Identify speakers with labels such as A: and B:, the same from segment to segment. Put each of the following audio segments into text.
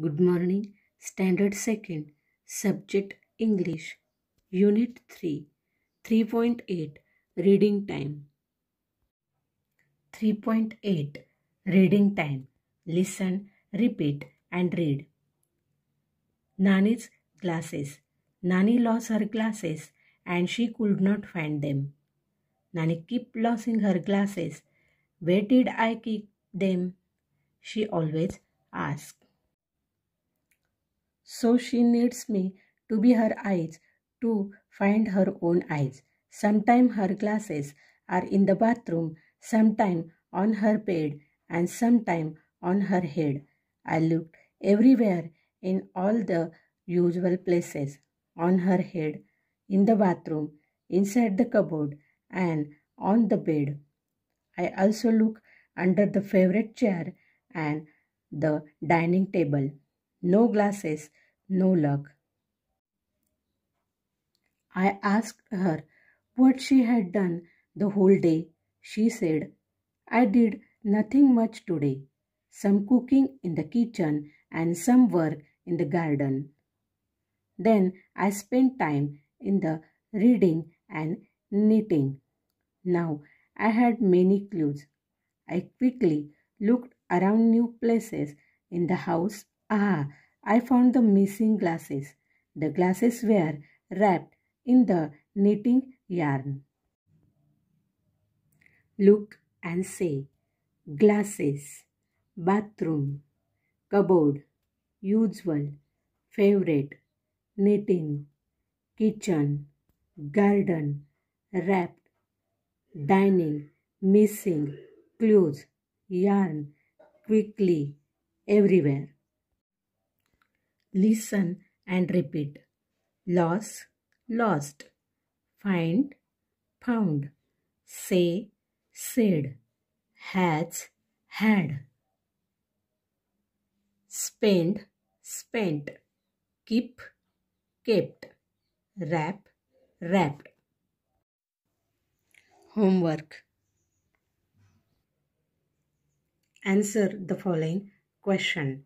A: Good morning, Standard 2nd, Subject English, Unit 3, 3.8, Reading Time. 3.8, Reading Time. Listen, repeat, and read. Nani's glasses. Nani lost her glasses and she could not find them. Nani kept losing her glasses. Where did I keep them? She always asked. So she needs me to be her eyes, to find her own eyes. Sometimes her glasses are in the bathroom, sometimes on her bed, and sometimes on her head. I looked everywhere in all the usual places on her head, in the bathroom, inside the cupboard, and on the bed. I also looked under the favorite chair and the dining table. No glasses, no luck. I asked her what she had done the whole day. She said, I did nothing much today. Some cooking in the kitchen and some work in the garden. Then I spent time in the reading and knitting. Now I had many clues. I quickly looked around new places in the house Ah, I found the missing glasses. The glasses were wrapped in the knitting yarn. Look and say glasses, bathroom, cupboard, usual, favorite, knitting, kitchen, garden, wrapped, dining, missing, clothes, yarn, quickly, everywhere listen and repeat. Loss, lost. Find, found. Say, said. Has, had. Spend, spent. Keep, kept. Wrap, wrapped. Homework. Answer the following question.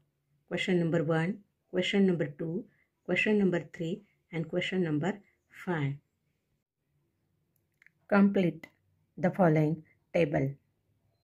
A: Question number one question number 2, question number 3 and question number 5. Complete the following table.